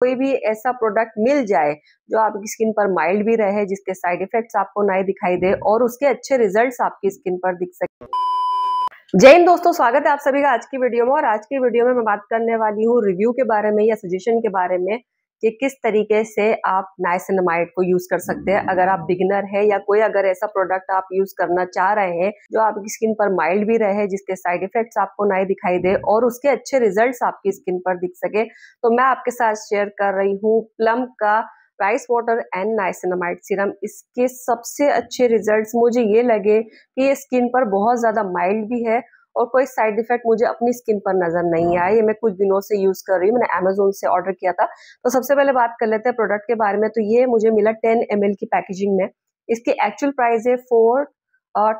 कोई भी ऐसा प्रोडक्ट मिल जाए जो आपकी स्किन पर माइल्ड भी रहे जिसके साइड इफेक्ट्स आपको ना दिखाई दे और उसके अच्छे रिजल्ट्स आपकी स्किन पर दिख सके जय हिंद दोस्तों स्वागत है आप सभी का आज की वीडियो में और आज की वीडियो में मैं बात करने वाली हूँ रिव्यू के बारे में या सजेशन के बारे में कि किस तरीके से आप नाइसिनमाइड को यूज़ कर सकते हैं अगर आप बिगनर हैं या कोई अगर ऐसा प्रोडक्ट आप यूज़ करना चाह रहे हैं जो आपकी स्किन पर माइल्ड भी रहे जिसके साइड इफेक्ट्स आपको ना दिखाई दे और उसके अच्छे रिजल्ट आपकी स्किन पर दिख सके तो मैं आपके साथ शेयर कर रही हूँ प्लम का rice water and niacinamide serum इसके सबसे अच्छे रिजल्ट मुझे ये लगे कि ये स्किन पर बहुत ज़्यादा माइल्ड भी है और कोई साइड इफेक्ट मुझे अपनी स्किन पर नज़र नहीं आया ये मैं कुछ दिनों से यूज़ कर रही हूँ मैंने अमेजोन से ऑर्डर किया था तो सबसे पहले बात कर लेते हैं प्रोडक्ट के बारे में तो ये मुझे मिला टेन एम की पैकेजिंग में इसकी एक्चुअल प्राइस है four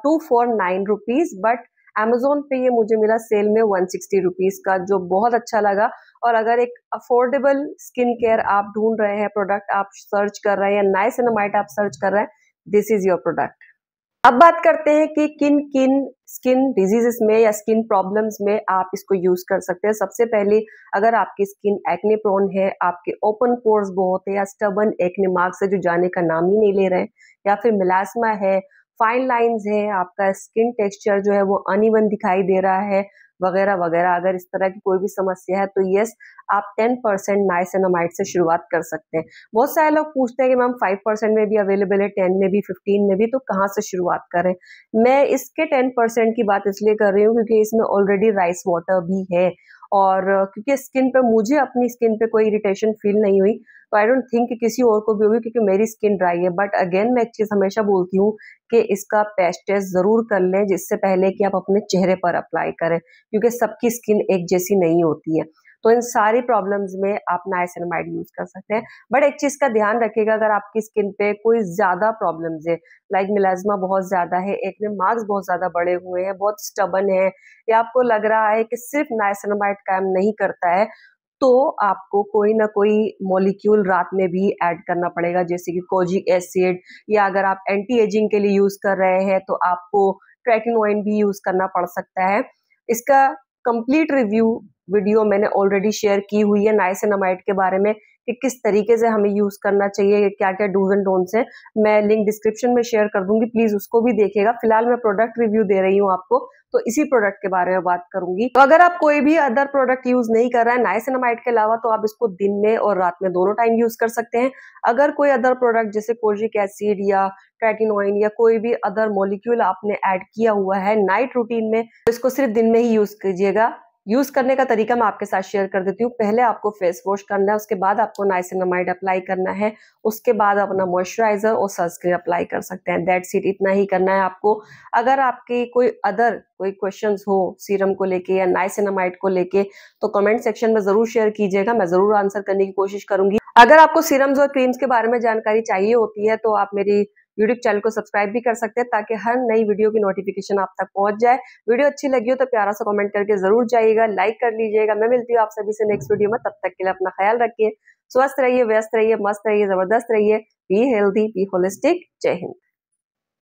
two four nine rupees but Amazon पे ये मुझे मिला सेल में वन सिक्सटी रुपीज़ का जो बहुत अच्छा लगा और अगर एक अफोर्डेबल स्किन केयर आप ढूंढ रहे हैं प्रोडक्ट आप सर्च कर रहे हैं नाइस नाइसिनमाइट आप सर्च कर रहे हैं दिस इज़ योर प्रोडक्ट अब बात करते हैं कि किन किन स्किन डिजीजेस में या स्किन प्रॉब्लम्स में आप इसको यूज कर सकते हैं सबसे पहले अगर आपकी स्किन एक्ने प्रोन है आपके ओपन पोर्स बहुत है या स्टबन एक्ने मार्क्स है जो जाने का नाम ही नहीं ले रहे हैं या फिर मिलाजमा है फाइन लाइंस है आपका स्किन टेक्सचर जो है वो अनइवन दिखाई दे रहा है वगैरह वगैरह अगर इस तरह की कोई भी समस्या है तो यस आप 10 परसेंट नाइसनामाइड से शुरुआत कर सकते हैं बहुत सारे लोग पूछते हैं कि मैम 5 परसेंट में भी अवेलेबल है 10 में भी 15 में भी तो कहाँ से शुरुआत करें मैं इसके 10 परसेंट की बात इसलिए कर रही हूँ क्योंकि इसमें ऑलरेडी राइस वाटर भी है और क्योंकि स्किन पे मुझे अपनी स्किन पे कोई इरिटेशन फील नहीं हुई तो आई डोंट थिंक किसी और को भी होगी क्योंकि मेरी स्किन ड्राई है बट अगेन मैं एक चीज़ हमेशा बोलती हूँ कि इसका पैच टेस्ट ज़रूर कर लें जिससे पहले कि आप अपने चेहरे पर अप्लाई करें क्योंकि सबकी स्किन एक जैसी नहीं होती है तो इन सारी प्रॉब्लम्स में आप नाइसनमाइड यूज कर सकते हैं बट एक चीज का ध्यान रखिएगा अगर आपकी स्किन पे कोई ज्यादा प्रॉब्लम्स है लाइक मिलाजमा बहुत ज्यादा है एक में मार्क्स बहुत ज्यादा बड़े हुए हैं बहुत स्टबन है या आपको लग रहा है कि सिर्फ नाइसनमाइड काम नहीं करता है तो आपको कोई ना कोई मॉलिक्यूल रात में भी ऐड करना पड़ेगा जैसे कि कोजिक एसिड या अगर आप एंटी एजिंग के लिए यूज़ कर रहे हैं तो आपको ट्रैकिनोइन भी यूज़ करना पड़ सकता है इसका कंप्लीट रिव्यू वीडियो मैंने ऑलरेडी शेयर की हुई है नाइसिनमाइड के बारे में कि किस तरीके से हमें यूज़ करना चाहिए क्या क्या डूज एंड डोंट्स हैं मैं लिंक डिस्क्रिप्शन में शेयर कर दूंगी प्लीज़ उसको भी देखेगा फिलहाल मैं प्रोडक्ट रिव्यू दे रही हूँ आपको तो इसी प्रोडक्ट के बारे में बात करूंगी तो अगर आप कोई भी अदर प्रोडक्ट यूज नहीं कर रहे हैं नाइसनामाइट के अलावा तो आप इसको दिन में और रात में दोनों टाइम यूज कर सकते हैं अगर कोई अदर प्रोडक्ट जैसे कोजिक एसिड या ट्रेटिनोइन या कोई भी अदर मॉलिक्यूल आपने ऐड किया हुआ है नाइट रूटीन में तो इसको सिर्फ दिन में ही यूज कीजिएगा यूज करने का तरीका मैं आपके साथ शेयर कर देती हूँ पहले आपको फेस वॉश करना है उसके बाद आपको नाइसिनमाइड अप्लाई करना है उसके बाद अपना मॉइस्चराइजर और सनस्क्रीन अप्लाई कर सकते हैं दैट सीट इतना ही करना है आपको अगर आपके कोई अदर कोई क्वेश्चन हो सीरम को लेके या नाइसिनमाइड को लेके तो कमेंट सेक्शन में जरूर शेयर कीजिएगा मैं जरूर आंसर करने की कोशिश करूंगी अगर आपको सीरम्स और क्रीम्स के बारे में जानकारी चाहिए होती है तो आप मेरी यूट्यूब चैनल को सब्सक्राइब भी कर सकते हैं ताकि हर नई वीडियो की नोटिफिकेशन आप तक पहुंच जाए वीडियो अच्छी लगी हो तो प्यारा सा कमेंट करके जरूर जाइएगा लाइक कर लीजिएगा मैं मिलती हूँ आप सभी से नेक्स्ट वीडियो में तब तक के लिए अपना ख्याल रखिए स्वस्थ रहिए व्यस्त रहिए मस्त रहिए जबरदस्त रहिए बी हेल्दी बी होलिस्टिक जय हिंद